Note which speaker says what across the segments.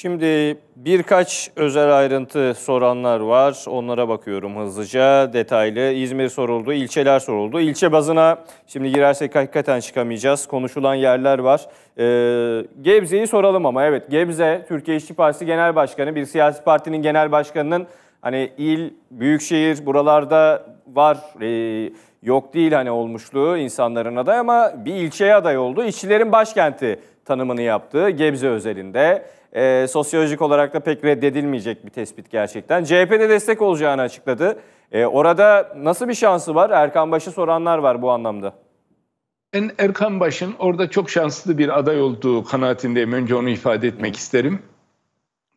Speaker 1: Şimdi birkaç özel ayrıntı soranlar var. Onlara bakıyorum hızlıca, detaylı. İzmir soruldu, ilçeler soruldu. İlçe bazına şimdi girersek hakikaten çıkamayacağız. Konuşulan yerler var. Ee, Gebze'yi soralım ama evet. Gebze, Türkiye İşçi Partisi Genel Başkanı, bir siyasi partinin genel başkanının hani il, büyükşehir buralarda var. Ee, yok değil hani olmuşluğu insanların adayı ama bir ilçeye aday oldu. İşçilerin başkenti tanımını yaptığı Gebze özelinde. E, sosyolojik olarak da pek reddedilmeyecek bir tespit gerçekten. CHP'de destek olacağını açıkladı. E, orada nasıl bir şansı var? Erkan Baş'ı soranlar var bu anlamda.
Speaker 2: Ben Erkan Baş'ın orada çok şanslı bir aday olduğu kanaatindeyim. Önce onu ifade etmek isterim.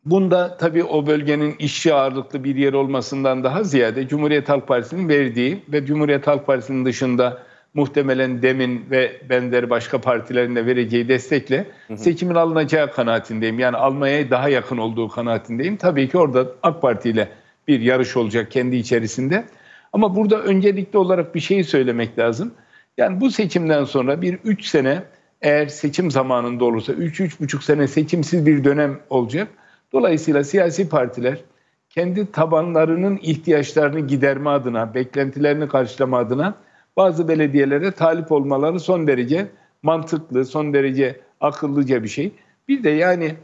Speaker 2: Bunda tabii o bölgenin işçi ağırlıklı bir yer olmasından daha ziyade Cumhuriyet Halk Partisi'nin verdiği ve Cumhuriyet Halk Partisi'nin dışında muhtemelen Demin ve Bender başka partilerinde vereceği destekle seçimin alınacağı kanaatindeyim. Yani almaya daha yakın olduğu kanaatindeyim. Tabii ki orada AK Parti ile bir yarış olacak kendi içerisinde. Ama burada öncelikli olarak bir şey söylemek lazım. Yani bu seçimden sonra bir 3 sene eğer seçim zamanında olursa 3-3,5 sene seçimsiz bir dönem olacak. Dolayısıyla siyasi partiler kendi tabanlarının ihtiyaçlarını giderme adına, beklentilerini karşılama adına bazı belediyelere talip olmaları son derece mantıklı, son derece akıllıca bir şey. Bir de yani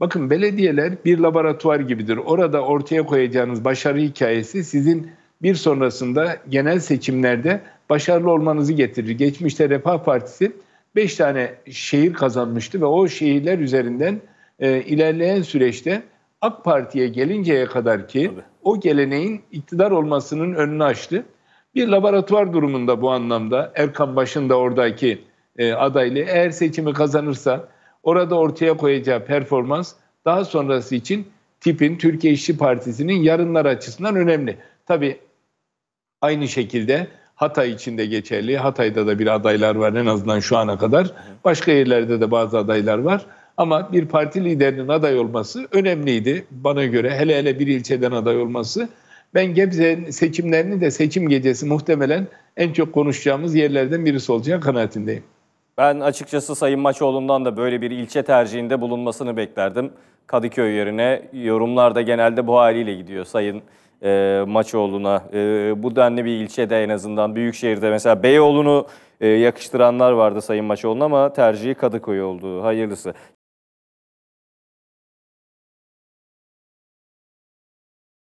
Speaker 2: bakın belediyeler bir laboratuvar gibidir. Orada ortaya koyacağınız başarı hikayesi sizin bir sonrasında genel seçimlerde başarılı olmanızı getirir. Geçmişte Refah Partisi 5 tane şehir kazanmıştı ve o şehirler üzerinden e, ilerleyen süreçte AK Parti'ye gelinceye kadar ki Tabii. o geleneğin iktidar olmasının önünü açtı bir laboratuvar durumunda bu anlamda Erkan Baş'ın da oradaki e, adaylığı eğer seçimi kazanırsa orada ortaya koyacağı performans daha sonrası için tipin Türkiye İşçi Partisi'nin yarınlar açısından önemli. Tabi aynı şekilde Hatay için de geçerli. Hatay'da da bir adaylar var en azından şu ana kadar. Başka yerlerde de bazı adaylar var. Ama bir parti liderinin aday olması önemliydi bana göre. Hele hele bir ilçeden aday olması ben Gebze'nin seçimlerini de seçim gecesi muhtemelen en çok konuşacağımız yerlerden birisi olacağı kanaatindeyim.
Speaker 1: Ben açıkçası Sayın Maçoğlu'ndan da böyle bir ilçe tercihinde bulunmasını beklerdim. Kadıköy yerine yorumlarda genelde bu haliyle gidiyor Sayın e, Maçoğlu'na. E, bu denli bir ilçede en azından büyük şehirde mesela Beyoğlu'nu e, yakıştıranlar
Speaker 2: vardı Sayın Maçoğlu'na ama tercihi Kadıköy oldu. Hayırlısı.